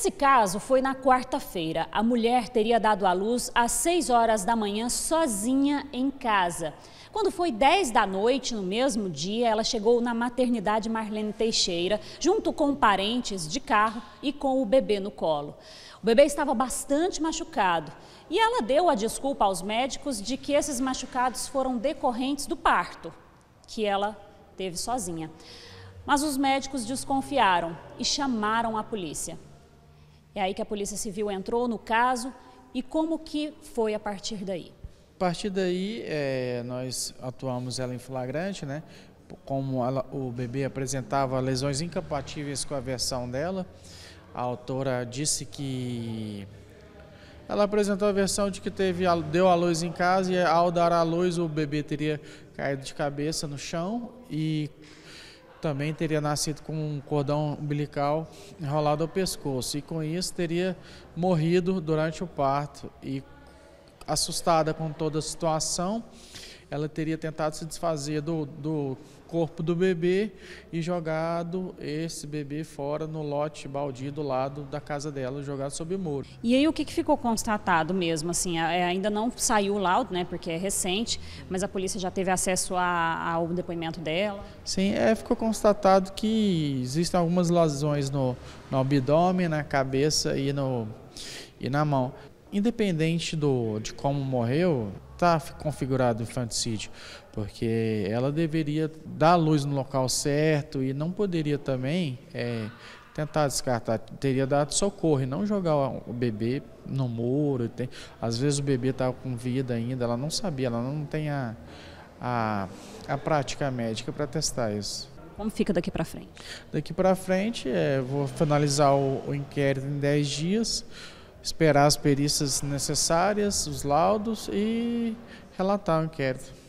Esse caso foi na quarta-feira. A mulher teria dado à luz às 6 horas da manhã sozinha em casa. Quando foi 10 da noite, no mesmo dia, ela chegou na maternidade Marlene Teixeira, junto com parentes de carro e com o bebê no colo. O bebê estava bastante machucado e ela deu a desculpa aos médicos de que esses machucados foram decorrentes do parto que ela teve sozinha. Mas os médicos desconfiaram e chamaram a polícia. É aí que a Polícia Civil entrou no caso e como que foi a partir daí? A partir daí, é, nós atuamos ela em flagrante, né? Como ela, o bebê apresentava lesões incompatíveis com a versão dela, a autora disse que ela apresentou a versão de que teve, deu a luz em casa e ao dar a luz o bebê teria caído de cabeça no chão e também teria nascido com um cordão umbilical enrolado ao pescoço e com isso teria morrido durante o parto e assustada com toda a situação, ela teria tentado se desfazer do, do corpo do bebê e jogado esse bebê fora no lote baldio do lado da casa dela, jogado sob o muro. E aí o que, que ficou constatado mesmo? Assim, é, é, ainda não saiu o laudo, né, porque é recente, mas a polícia já teve acesso a, ao depoimento dela? Sim, é, ficou constatado que existem algumas lesões no, no abdômen, na cabeça e, no, e na mão independente do, de como morreu, está configurado o infanticídio, porque ela deveria dar luz no local certo e não poderia também é, tentar descartar, teria dado socorro e não jogar o bebê no muro. Tem, às vezes o bebê estava tá com vida ainda, ela não sabia, ela não tem a, a, a prática médica para testar isso. Como fica daqui para frente? Daqui para frente, é, vou finalizar o, o inquérito em 10 dias esperar as perícias necessárias, os laudos e relatar o inquérito.